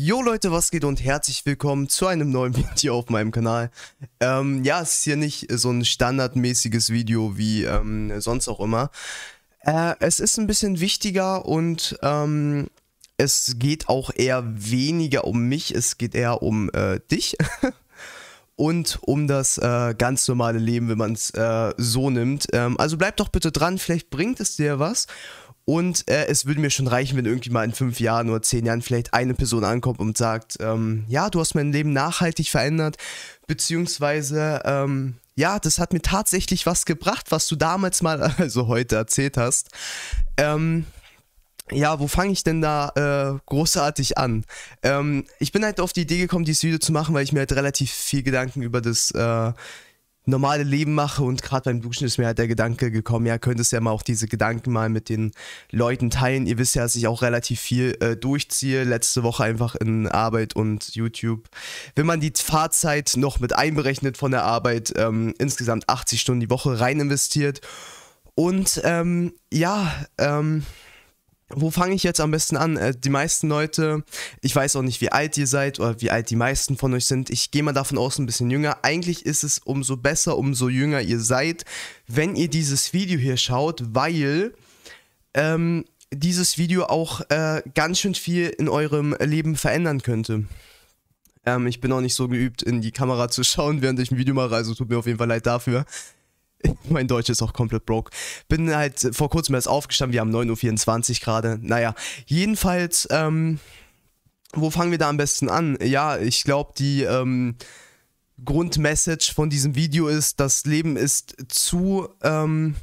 Jo Leute, was geht und herzlich willkommen zu einem neuen Video auf meinem Kanal. Ähm, ja, es ist hier nicht so ein standardmäßiges Video wie ähm, sonst auch immer. Äh, es ist ein bisschen wichtiger und ähm, es geht auch eher weniger um mich, es geht eher um äh, dich. und um das äh, ganz normale Leben, wenn man es äh, so nimmt. Ähm, also bleib doch bitte dran, vielleicht bringt es dir was. Und äh, es würde mir schon reichen, wenn irgendwie mal in fünf Jahren oder zehn Jahren vielleicht eine Person ankommt und sagt, ähm, ja, du hast mein Leben nachhaltig verändert, beziehungsweise, ähm, ja, das hat mir tatsächlich was gebracht, was du damals mal, also heute erzählt hast. Ähm, ja, wo fange ich denn da äh, großartig an? Ähm, ich bin halt auf die Idee gekommen, dieses Video zu machen, weil ich mir halt relativ viel Gedanken über das... Äh, normale Leben mache und gerade beim Duschen ist mir halt der Gedanke gekommen, ja, könntest ja mal auch diese Gedanken mal mit den Leuten teilen. Ihr wisst ja, dass ich auch relativ viel äh, durchziehe, letzte Woche einfach in Arbeit und YouTube. Wenn man die Fahrzeit noch mit einberechnet von der Arbeit, ähm, insgesamt 80 Stunden die Woche rein investiert und ähm, ja, ähm, wo fange ich jetzt am besten an? Äh, die meisten Leute, ich weiß auch nicht, wie alt ihr seid oder wie alt die meisten von euch sind. Ich gehe mal davon aus, ein bisschen jünger. Eigentlich ist es umso besser, umso jünger ihr seid, wenn ihr dieses Video hier schaut, weil ähm, dieses Video auch äh, ganz schön viel in eurem Leben verändern könnte. Ähm, ich bin auch nicht so geübt, in die Kamera zu schauen, während ich ein Video mache, also tut mir auf jeden Fall leid dafür. mein Deutsch ist auch komplett broke. Bin halt vor kurzem erst aufgestanden, wir haben 9.24 Uhr gerade. Naja, jedenfalls, ähm, wo fangen wir da am besten an? Ja, ich glaube, die ähm, Grundmessage von diesem Video ist, das Leben ist zu ähm,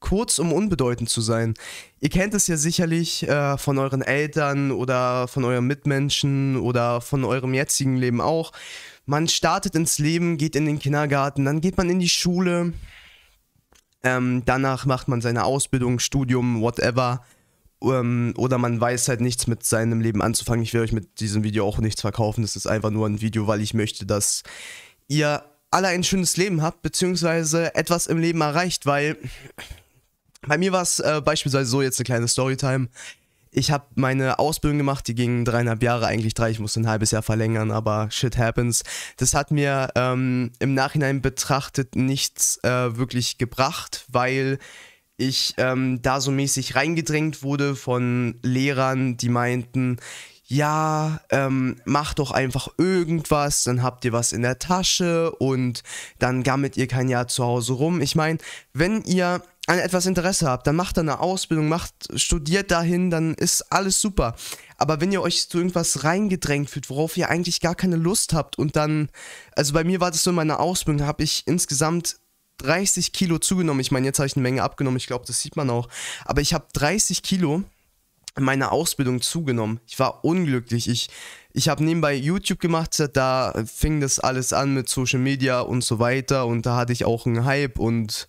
kurz, um unbedeutend zu sein. Ihr kennt es ja sicherlich äh, von euren Eltern oder von euren Mitmenschen oder von eurem jetzigen Leben auch man startet ins Leben, geht in den Kindergarten, dann geht man in die Schule, ähm, danach macht man seine Ausbildung, Studium, whatever. Ähm, oder man weiß halt nichts mit seinem Leben anzufangen. Ich will euch mit diesem Video auch nichts verkaufen. Das ist einfach nur ein Video, weil ich möchte, dass ihr alle ein schönes Leben habt, beziehungsweise etwas im Leben erreicht, weil bei mir war es äh, beispielsweise so jetzt eine kleine Storytime ich habe meine Ausbildung gemacht, die ging dreieinhalb Jahre, eigentlich drei, ich musste ein halbes Jahr verlängern, aber shit happens. Das hat mir ähm, im Nachhinein betrachtet nichts äh, wirklich gebracht, weil ich ähm, da so mäßig reingedrängt wurde von Lehrern, die meinten, ja, ähm, mach doch einfach irgendwas, dann habt ihr was in der Tasche und dann gammelt ihr kein Jahr zu Hause rum. Ich meine, wenn ihr an etwas Interesse habt, dann macht da eine Ausbildung, macht, studiert dahin, dann ist alles super. Aber wenn ihr euch zu irgendwas reingedrängt fühlt, worauf ihr eigentlich gar keine Lust habt und dann, also bei mir war das so in meiner Ausbildung, habe ich insgesamt 30 Kilo zugenommen. Ich meine, jetzt habe ich eine Menge abgenommen, ich glaube, das sieht man auch. Aber ich habe 30 Kilo in meiner Ausbildung zugenommen. Ich war unglücklich. Ich, ich habe nebenbei YouTube gemacht, da fing das alles an mit Social Media und so weiter und da hatte ich auch einen Hype und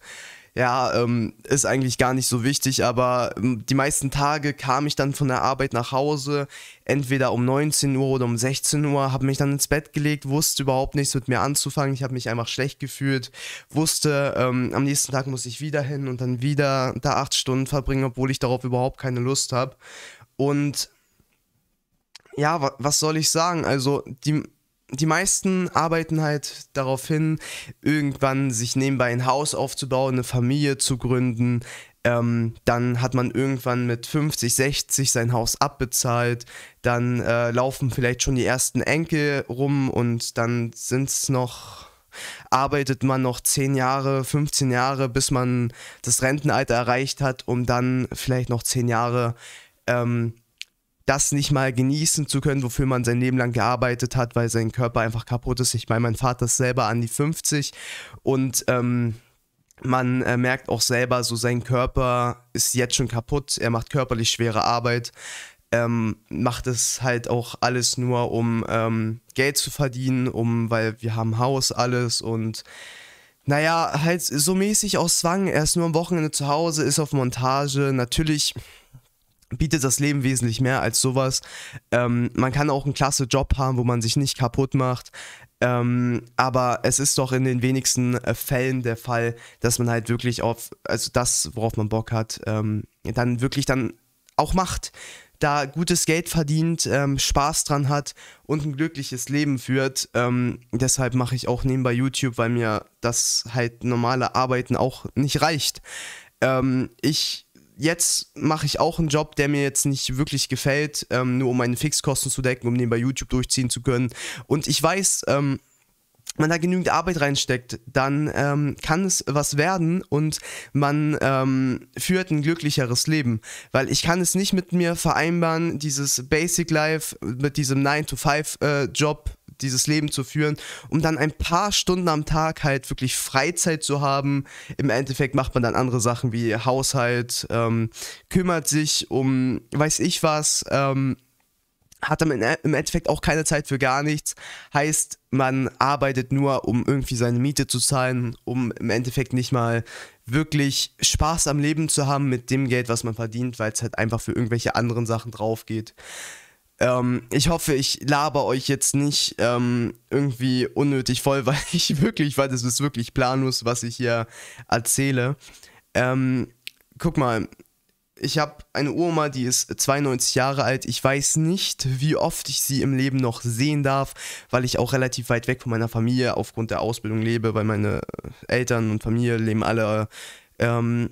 ja, ähm, ist eigentlich gar nicht so wichtig, aber ähm, die meisten Tage kam ich dann von der Arbeit nach Hause, entweder um 19 Uhr oder um 16 Uhr, habe mich dann ins Bett gelegt, wusste überhaupt nichts mit mir anzufangen, ich habe mich einfach schlecht gefühlt, wusste, ähm, am nächsten Tag muss ich wieder hin und dann wieder da acht Stunden verbringen, obwohl ich darauf überhaupt keine Lust habe. Und ja, was soll ich sagen? Also, die die meisten arbeiten halt darauf hin, irgendwann sich nebenbei ein Haus aufzubauen, eine Familie zu gründen. Ähm, dann hat man irgendwann mit 50, 60 sein Haus abbezahlt. Dann äh, laufen vielleicht schon die ersten Enkel rum und dann sind es noch, arbeitet man noch 10 Jahre, 15 Jahre, bis man das Rentenalter erreicht hat, um dann vielleicht noch 10 Jahre ähm, das nicht mal genießen zu können, wofür man sein Leben lang gearbeitet hat, weil sein Körper einfach kaputt ist. Ich meine, mein Vater ist selber an die 50 und ähm, man äh, merkt auch selber, so sein Körper ist jetzt schon kaputt, er macht körperlich schwere Arbeit, ähm, macht es halt auch alles nur, um ähm, Geld zu verdienen, um, weil wir haben Haus, alles und naja, halt so mäßig aus Zwang. Er ist nur am Wochenende zu Hause, ist auf Montage. Natürlich bietet das Leben wesentlich mehr als sowas. Ähm, man kann auch einen klasse Job haben, wo man sich nicht kaputt macht. Ähm, aber es ist doch in den wenigsten äh, Fällen der Fall, dass man halt wirklich auf, also das, worauf man Bock hat, ähm, dann wirklich dann auch macht, da gutes Geld verdient, ähm, Spaß dran hat und ein glückliches Leben führt. Ähm, deshalb mache ich auch nebenbei YouTube, weil mir das halt normale Arbeiten auch nicht reicht. Ähm, ich jetzt mache ich auch einen Job, der mir jetzt nicht wirklich gefällt, ähm, nur um meine Fixkosten zu decken, um den bei YouTube durchziehen zu können. Und ich weiß, ähm, man da genügend Arbeit reinsteckt, dann ähm, kann es was werden und man ähm, führt ein glücklicheres Leben. Weil ich kann es nicht mit mir vereinbaren, dieses Basic Life mit diesem 9-to-5-Job dieses Leben zu führen, um dann ein paar Stunden am Tag halt wirklich Freizeit zu haben. Im Endeffekt macht man dann andere Sachen wie Haushalt, ähm, kümmert sich um weiß ich was, ähm, hat dann im e-, Endeffekt auch keine Zeit für gar nichts. Heißt, man arbeitet nur, um irgendwie seine Miete zu zahlen, um im Endeffekt nicht mal wirklich Spaß am Leben zu haben mit dem Geld, was man verdient, weil es halt einfach für irgendwelche anderen Sachen drauf geht. Ähm, ich hoffe, ich laber euch jetzt nicht ähm, irgendwie unnötig voll, weil ich wirklich, weil das ist wirklich planlos, was ich hier erzähle. Ähm, guck mal, ich habe eine Oma, die ist 92 Jahre alt. Ich weiß nicht, wie oft ich sie im Leben noch sehen darf, weil ich auch relativ weit weg von meiner Familie aufgrund der Ausbildung lebe, weil meine Eltern und Familie leben alle ähm,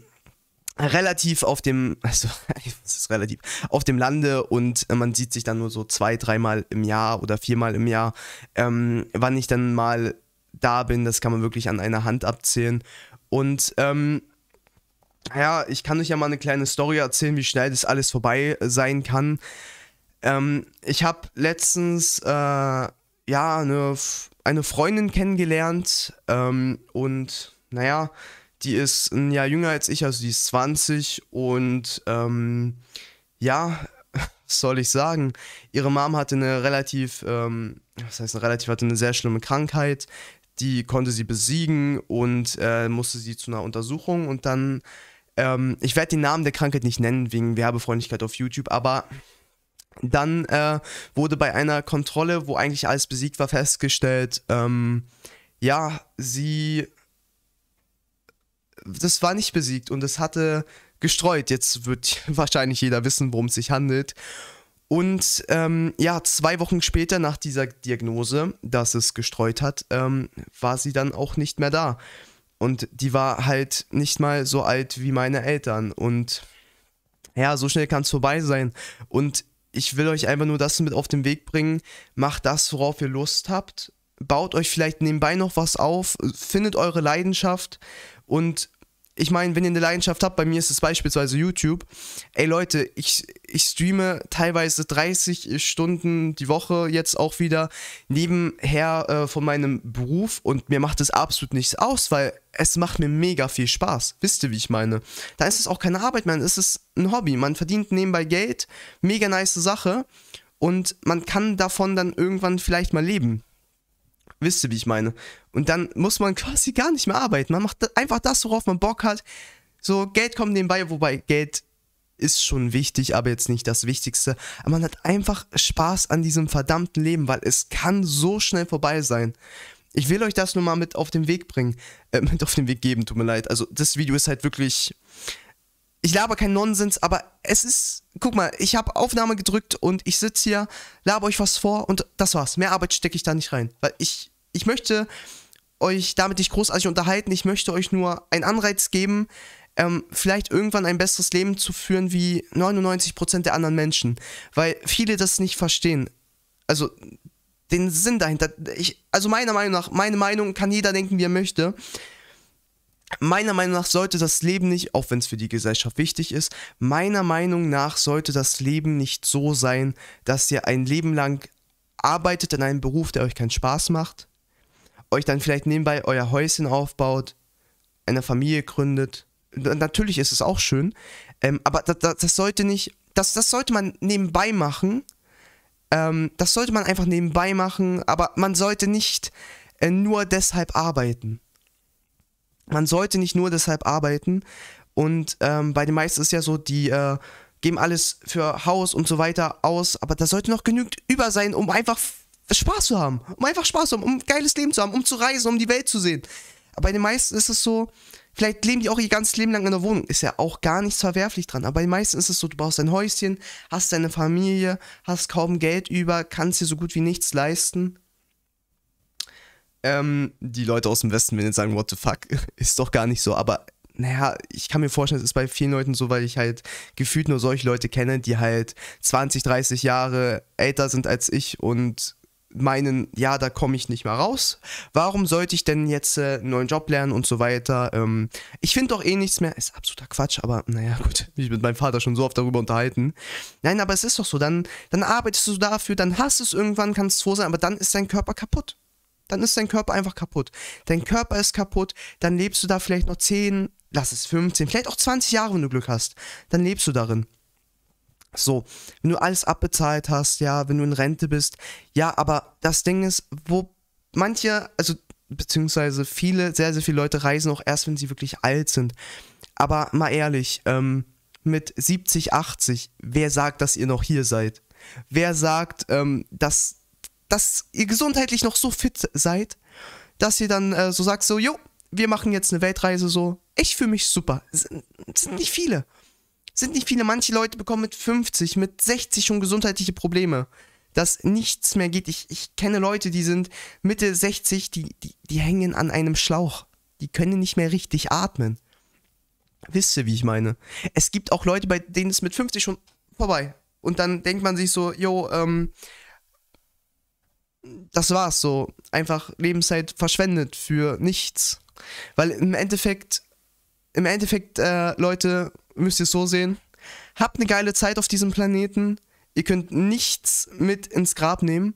relativ auf dem, also es ist relativ, auf dem Lande und äh, man sieht sich dann nur so zwei, dreimal im Jahr oder viermal im Jahr. Ähm, wann ich dann mal da bin, das kann man wirklich an einer Hand abzählen. Und ähm, ja, ich kann euch ja mal eine kleine Story erzählen, wie schnell das alles vorbei sein kann. Ähm, ich habe letztens äh, ja eine, eine Freundin kennengelernt ähm, und naja, die ist ein Jahr jünger als ich, also die ist 20 und ähm, ja, was soll ich sagen? Ihre Mom hatte eine relativ, ähm, was heißt eine relativ, hatte eine sehr schlimme Krankheit. Die konnte sie besiegen und äh, musste sie zu einer Untersuchung und dann, ähm, ich werde den Namen der Krankheit nicht nennen wegen Werbefreundlichkeit auf YouTube, aber dann äh, wurde bei einer Kontrolle, wo eigentlich alles besiegt war, festgestellt, ähm, ja, sie das war nicht besiegt und es hatte gestreut. Jetzt wird wahrscheinlich jeder wissen, worum es sich handelt. Und ähm, ja, zwei Wochen später nach dieser Diagnose, dass es gestreut hat, ähm, war sie dann auch nicht mehr da. Und die war halt nicht mal so alt wie meine Eltern. Und ja, so schnell kann es vorbei sein. Und ich will euch einfach nur das mit auf den Weg bringen. Macht das, worauf ihr Lust habt. Baut euch vielleicht nebenbei noch was auf. Findet eure Leidenschaft und ich meine, wenn ihr eine Leidenschaft habt, bei mir ist es beispielsweise YouTube. Ey Leute, ich, ich streame teilweise 30 Stunden die Woche jetzt auch wieder nebenher äh, von meinem Beruf und mir macht es absolut nichts aus, weil es macht mir mega viel Spaß. Wisst ihr, wie ich meine? Da ist es auch keine Arbeit, man, es ist ein Hobby. Man verdient nebenbei Geld, mega nice Sache und man kann davon dann irgendwann vielleicht mal leben. Wisst ihr, wie ich meine? Und dann muss man quasi gar nicht mehr arbeiten. Man macht einfach das, worauf man Bock hat. So, Geld kommt nebenbei, wobei Geld ist schon wichtig, aber jetzt nicht das Wichtigste. Aber man hat einfach Spaß an diesem verdammten Leben, weil es kann so schnell vorbei sein. Ich will euch das nur mal mit auf den Weg bringen. Äh, mit auf den Weg geben, tut mir leid. Also, das Video ist halt wirklich ich laber keinen Nonsens, aber es ist, guck mal, ich habe Aufnahme gedrückt und ich sitze hier, laber euch was vor und das war's. Mehr Arbeit stecke ich da nicht rein, weil ich, ich möchte euch damit nicht großartig unterhalten, ich möchte euch nur einen Anreiz geben, ähm, vielleicht irgendwann ein besseres Leben zu führen wie 99% der anderen Menschen, weil viele das nicht verstehen. Also den Sinn dahinter, ich, also meiner Meinung nach, meine Meinung kann jeder denken, wie er möchte, Meiner Meinung nach sollte das Leben nicht, auch wenn es für die Gesellschaft wichtig ist, meiner Meinung nach sollte das Leben nicht so sein, dass ihr ein Leben lang arbeitet in einem Beruf, der euch keinen Spaß macht, euch dann vielleicht nebenbei euer Häuschen aufbaut, eine Familie gründet. Natürlich ist es auch schön, ähm, aber das, das, das, sollte nicht, das, das sollte man nebenbei machen. Ähm, das sollte man einfach nebenbei machen, aber man sollte nicht äh, nur deshalb arbeiten man sollte nicht nur deshalb arbeiten. Und ähm, bei den meisten ist ja so, die äh, geben alles für Haus und so weiter aus, aber da sollte noch genügend über sein, um einfach Spaß zu haben. Um einfach Spaß zu haben, um ein geiles Leben zu haben, um zu reisen, um die Welt zu sehen. Aber bei den meisten ist es so, vielleicht leben die auch ihr ganzes Leben lang in der Wohnung. Ist ja auch gar nichts verwerflich dran. Aber bei den meisten ist es so, du brauchst ein Häuschen, hast deine Familie, hast kaum Geld über, kannst dir so gut wie nichts leisten ähm, die Leute aus dem Westen werden jetzt sagen, what the fuck, ist doch gar nicht so, aber naja, ich kann mir vorstellen, es ist bei vielen Leuten so, weil ich halt gefühlt nur solche Leute kenne, die halt 20, 30 Jahre älter sind als ich und meinen, ja, da komme ich nicht mehr raus. Warum sollte ich denn jetzt äh, einen neuen Job lernen und so weiter? Ähm, ich finde doch eh nichts mehr. Ist absoluter Quatsch, aber naja, gut, mich mit meinem Vater schon so oft darüber unterhalten. Nein, aber es ist doch so, dann, dann arbeitest du dafür, dann hast du es irgendwann, kannst froh sein, aber dann ist dein Körper kaputt dann ist dein Körper einfach kaputt. Dein Körper ist kaputt, dann lebst du da vielleicht noch 10, lass es 15, vielleicht auch 20 Jahre, wenn du Glück hast. Dann lebst du darin. So, wenn du alles abbezahlt hast, ja, wenn du in Rente bist, ja, aber das Ding ist, wo manche, also beziehungsweise viele, sehr, sehr viele Leute reisen auch erst, wenn sie wirklich alt sind. Aber mal ehrlich, ähm, mit 70, 80, wer sagt, dass ihr noch hier seid? Wer sagt, ähm, dass dass ihr gesundheitlich noch so fit seid, dass ihr dann äh, so sagt, so, jo, wir machen jetzt eine Weltreise so. Ich fühle mich super. Sind, sind nicht viele. Sind nicht viele. Manche Leute bekommen mit 50, mit 60 schon gesundheitliche Probleme, dass nichts mehr geht. Ich, ich kenne Leute, die sind Mitte 60, die, die, die hängen an einem Schlauch. Die können nicht mehr richtig atmen. Wisst ihr, wie ich meine? Es gibt auch Leute, bei denen es mit 50 schon vorbei. Und dann denkt man sich so, jo, ähm, das war's so. Einfach Lebenszeit verschwendet für nichts. Weil im Endeffekt, im Endeffekt, äh, Leute, müsst ihr es so sehen. Habt eine geile Zeit auf diesem Planeten. Ihr könnt nichts mit ins Grab nehmen.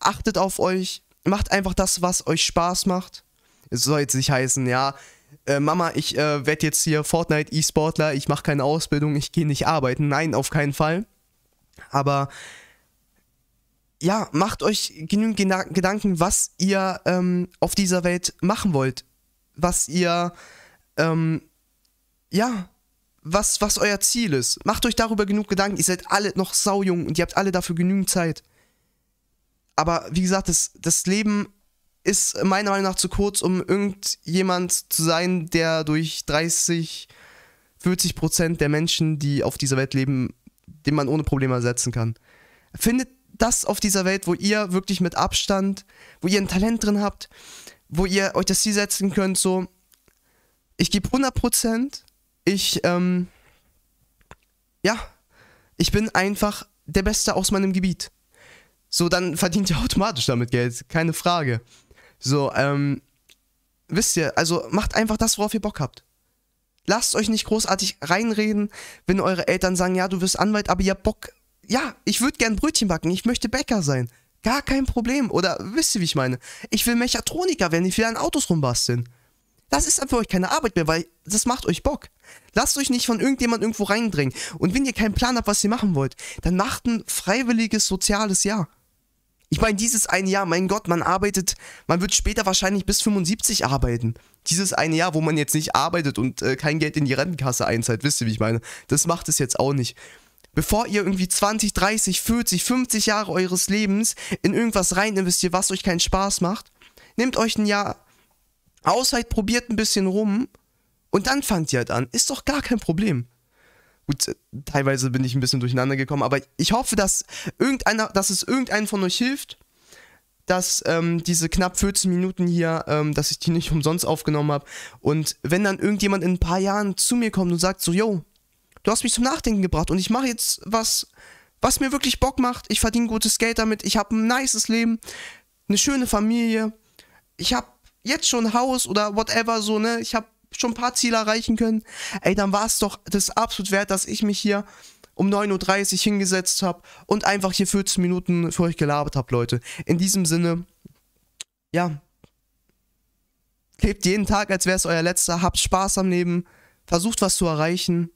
Achtet auf euch. Macht einfach das, was euch Spaß macht. Es soll jetzt nicht heißen, ja, äh, Mama, ich äh, werde jetzt hier Fortnite E-Sportler, ich mache keine Ausbildung, ich gehe nicht arbeiten. Nein, auf keinen Fall. Aber ja, macht euch genügend Gena Gedanken, was ihr ähm, auf dieser Welt machen wollt. Was ihr, ähm, ja, was, was euer Ziel ist. Macht euch darüber genug Gedanken. Ihr seid alle noch saujung und ihr habt alle dafür genügend Zeit. Aber wie gesagt, das, das Leben ist meiner Meinung nach zu kurz, um irgendjemand zu sein, der durch 30, 40 Prozent der Menschen, die auf dieser Welt leben, den man ohne Probleme ersetzen kann. Findet das auf dieser Welt, wo ihr wirklich mit Abstand, wo ihr ein Talent drin habt, wo ihr euch das Ziel setzen könnt, so, ich gebe 100%, ich, ähm, ja, ich bin einfach der Beste aus meinem Gebiet. So, dann verdient ihr automatisch damit Geld, keine Frage. So, ähm, wisst ihr, also macht einfach das, worauf ihr Bock habt. Lasst euch nicht großartig reinreden, wenn eure Eltern sagen, ja, du wirst Anwalt, aber ihr habt Bock ja, ich würde gern Brötchen backen, ich möchte Bäcker sein. Gar kein Problem. Oder wisst ihr, wie ich meine? Ich will Mechatroniker werden, ich will an Autos rumbasteln. Das ist dann für euch keine Arbeit mehr, weil das macht euch Bock. Lasst euch nicht von irgendjemand irgendwo reindrängen. Und wenn ihr keinen Plan habt, was ihr machen wollt, dann macht ein freiwilliges soziales Jahr. Ich meine, dieses eine Jahr, mein Gott, man arbeitet, man wird später wahrscheinlich bis 75 arbeiten. Dieses eine Jahr, wo man jetzt nicht arbeitet und äh, kein Geld in die Rentenkasse einzahlt, wisst ihr, wie ich meine? Das macht es jetzt auch nicht bevor ihr irgendwie 20, 30, 40, 50 Jahre eures Lebens in irgendwas rein investiert, was euch keinen Spaß macht, nehmt euch ein Jahr Auszeit, probiert ein bisschen rum und dann fangt ihr halt an. Ist doch gar kein Problem. Gut, äh, teilweise bin ich ein bisschen durcheinander gekommen, aber ich hoffe, dass, irgendeiner, dass es irgendeinen von euch hilft, dass ähm, diese knapp 14 Minuten hier, ähm, dass ich die nicht umsonst aufgenommen habe. Und wenn dann irgendjemand in ein paar Jahren zu mir kommt und sagt so, yo, du hast mich zum Nachdenken gebracht und ich mache jetzt was, was mir wirklich Bock macht. Ich verdiene gutes Geld damit, ich habe ein nices Leben, eine schöne Familie, ich habe jetzt schon ein Haus oder whatever so, ne? Ich habe schon ein paar Ziele erreichen können. Ey, dann war es doch das absolut wert, dass ich mich hier um 9.30 Uhr hingesetzt habe und einfach hier 14 Minuten für euch gelabert habe, Leute. In diesem Sinne, ja, lebt jeden Tag, als wäre es euer letzter, habt Spaß am Leben, versucht was zu erreichen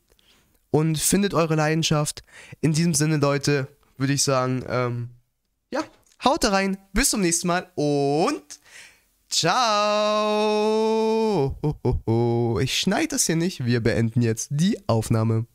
und findet eure Leidenschaft. In diesem Sinne, Leute, würde ich sagen, ähm, ja, haut rein, bis zum nächsten Mal und ciao. Ich schneide das hier nicht, wir beenden jetzt die Aufnahme.